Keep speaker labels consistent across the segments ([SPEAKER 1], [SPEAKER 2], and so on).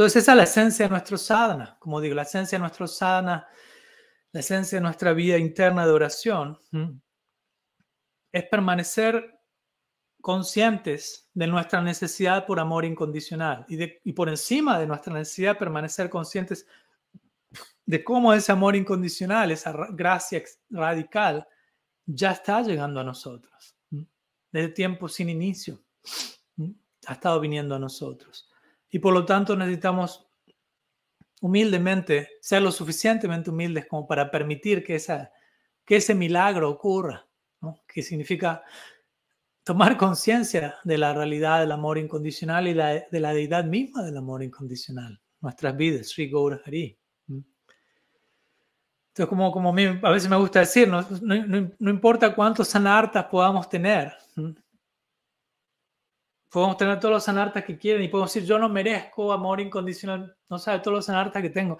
[SPEAKER 1] Entonces esa es la esencia de nuestro sadhana, como digo, la esencia de nuestro sadhana, la esencia de nuestra vida interna de oración, es permanecer conscientes de nuestra necesidad por amor incondicional y, por encima de nuestra necesidad permanecer conscientes de cómo ese amor incondicional, esa gracia radical, ya está llegando a nosotros. Desde tiempo sin inicio, ha estado viniendo a nosotros. Y por lo tanto necesitamos humildemente, ser lo suficientemente humildes como para permitir que, esa, que ese milagro ocurra, que significa tomar conciencia de la realidad del amor incondicional y la, de la deidad misma del amor incondicional, nuestras vidas, Sri Hari. Entonces, como, como a, veces me gusta decir, no, no, no importa cuántos sanartas podamos tener, Podemos tener todos los anartas que quieren y podemos decir, yo no merezco amor incondicional, no sabe todos los anartas que tengo.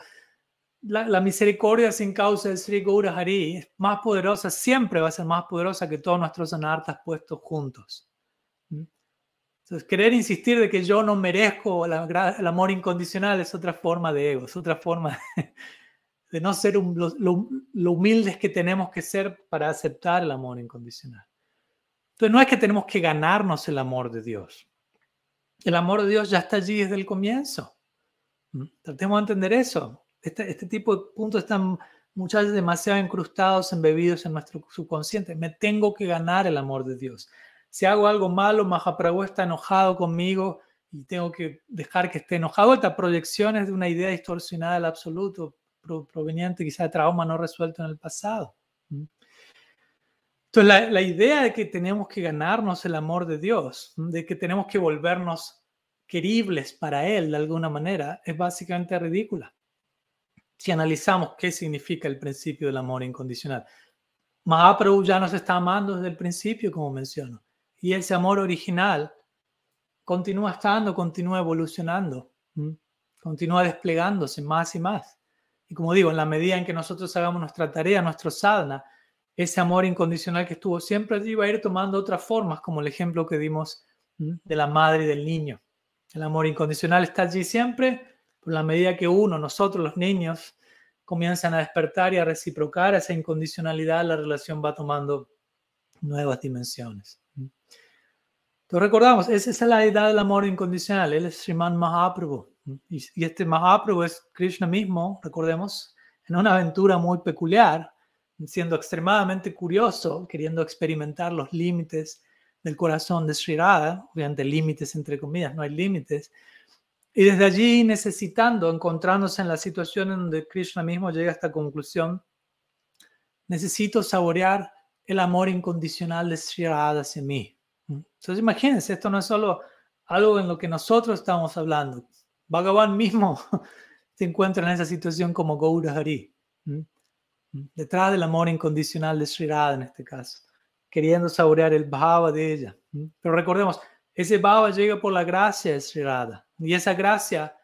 [SPEAKER 1] La, misericordia sin causa del Sri Gaura Hari es más poderosa, siempre va a ser más poderosa que todos nuestros anartas puestos juntos. ¿Mm? Entonces, querer insistir de que yo no merezco el amor incondicional es otra forma de ego, es otra forma de, no ser lo humildes que tenemos que ser para aceptar el amor incondicional. Entonces no es que tenemos que ganarnos el amor de Dios. El amor de Dios ya está allí desde el comienzo. Mm, tratemos de entender eso. Este, este, tipo de puntos están muchas demasiado incrustados, embebidos en nuestro subconsciente. Me tengo que ganar el amor de Dios. Si hago algo malo, Mahaprabhu está enojado conmigo y tengo que dejar que esté enojado. Estas proyecciones de una idea distorsionada del absoluto, proveniente quizá de trauma no resuelto en el pasado. Mm. Entonces, la, idea de que tenemos que ganarnos el amor de Dios, de que tenemos que volvernos queribles para Él de alguna manera, es básicamente ridícula. Si analizamos qué significa el principio del amor incondicional. Mahaprabhu ya nos está amando desde el principio, como menciono. Y ese amor original continúa estando, continúa evolucionando, continúa desplegándose más y más. Y como digo, en la medida en que nosotros hagamos nuestra tarea, nuestro sadhana, ese amor incondicional que estuvo siempre allí va a ir tomando otras formas, como el ejemplo que dimos de la madre y del niño. El amor incondicional está allí siempre, por la medida que uno, nosotros los niños, comienzan a despertar y a reciprocar esa incondicionalidad, la relación va tomando nuevas dimensiones. Entonces recordamos, esa es la edad del amor incondicional, él es Sriman Mahaprabhu. y este Mahaprabhu es Krishna mismo, recordemos, en una aventura muy peculiar siendo extremadamente curioso, queriendo experimentar los límites del corazón de Sri Radha, obviamente límites entre comillas, no hay límites, y desde allí necesitando, encontrándose en la situación en donde Krishna mismo llega a esta conclusión, necesito saborear el amor incondicional de Sri Radha hacia mí. Entonces imagínense, esto no es solo algo en lo que nosotros estamos hablando. Bhagavan mismo se encuentra en esa situación como Gaurahari. Hari detrás del amor incondicional de Sri en este caso, queriendo saborear el bhava de ella. ¿Mm? Pero recordemos, ese bhava llega por la gracia de Sri y esa gracia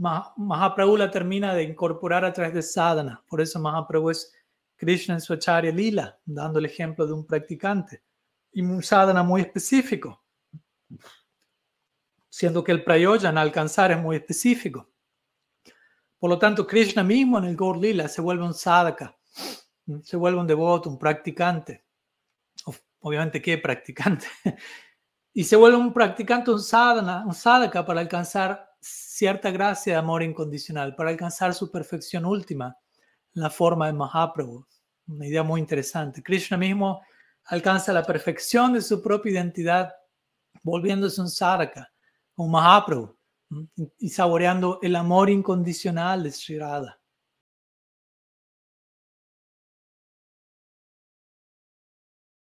[SPEAKER 1] Mahaprabhu la termina de incorporar a través de sadhana. Por eso Mahaprabhu es Krishna en su acharya lila, dando el ejemplo de un practicante y un sadhana muy específico, siendo que el prayojan alcanzar es muy específico. Por lo tanto, Krishna mismo en el Gaur Lila se vuelve un sadhaka, se vuelve un devoto, un practicante. Obviamente, ¿qué practicante? y se vuelve un practicante, un sadhana, un sadhaka para alcanzar cierta gracia de amor incondicional, para alcanzar su perfección última, la forma de Mahaprabhu. Una idea muy interesante. Krishna mismo alcanza la perfección de su propia identidad, volviéndose un sadhaka, un Mahaprabhu, y saboreando el amor incondicional de Sri